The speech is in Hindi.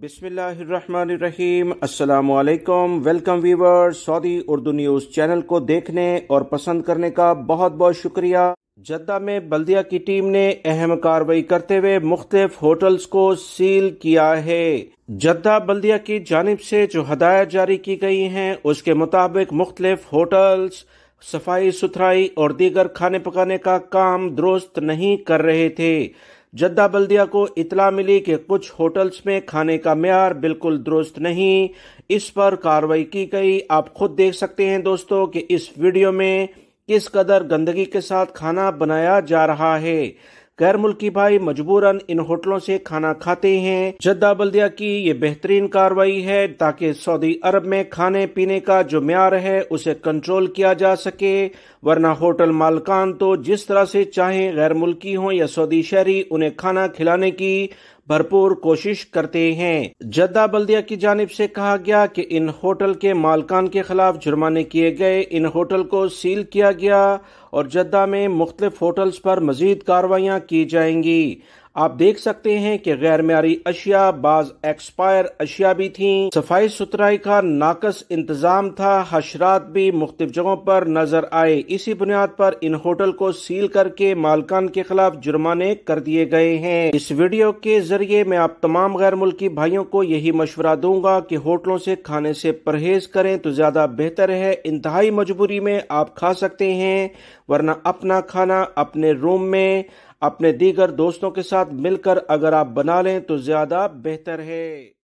बिसमीम अल्लाम welcome viewer Saudi Urdu news channel को देखने और पसंद करने का बहुत बहुत शुक्रिया जद्दा में बल्दिया की टीम ने अहम कार्रवाई करते हुए मुख्तफ होटल्स को सील किया है जद्दा बल्दिया की जानब से जो हदायत जारी की गई हैं उसके मुताबिक मुख्तलिफ होटल्स सफाई सुथराई और दीगर खाने पकाने का काम दुरुस्त नहीं कर रहे थे जद्दा बल्दिया को इतला मिली कि कुछ होटल्स में खाने का मैार बिल्कुल दुरुस्त नहीं इस पर कार्रवाई की गई आप खुद देख सकते हैं दोस्तों कि इस वीडियो में किस कदर गंदगी के साथ खाना बनाया जा रहा है गैर मुल्की भाई मजबूरन इन होटलों से खाना खाते हैं जद्दा बल्दिया की ये बेहतरीन कार्रवाई है ताकि सऊदी अरब में खाने पीने का जो म्यार है उसे कंट्रोल किया जा सके वरना होटल मालकान तो जिस तरह से चाहे गैर मुल्की हों या सऊदी शहरी उन्हें खाना खिलाने की भरपूर कोशिश करते हैं जद्दा बल्दिया की जानब से कहा गया कि इन होटल के मालकान के खिलाफ जुर्माने किए गए इन होटल को सील किया गया और जद्दा में मुख्तलिफ होटल्स पर मजीद कार्रवाइयाँ की जाएंगी आप देख सकते हैं कि गैर म्यारी अशिया बाज एक्सपायर अशिया भी थी सफाई सुथराई का नाकस इंतजाम था हशरात भी मुख्त जगहों पर नजर आए इसी बुनियाद पर इन होटल को सील करके मालकान के खिलाफ जुर्माने कर दिए गए हैं इस वीडियो के जरिए मैं आप तमाम गैर मुल्की भाइयों को यही मशवरा दूंगा की होटलों से खाने से परहेज करें तो ज्यादा बेहतर है इंतहाई मजबूरी में आप खा सकते हैं वरना अपना खाना अपने रूम में अपने दीगर दोस्तों के साथ मिलकर अगर आप बना लें तो ज्यादा बेहतर है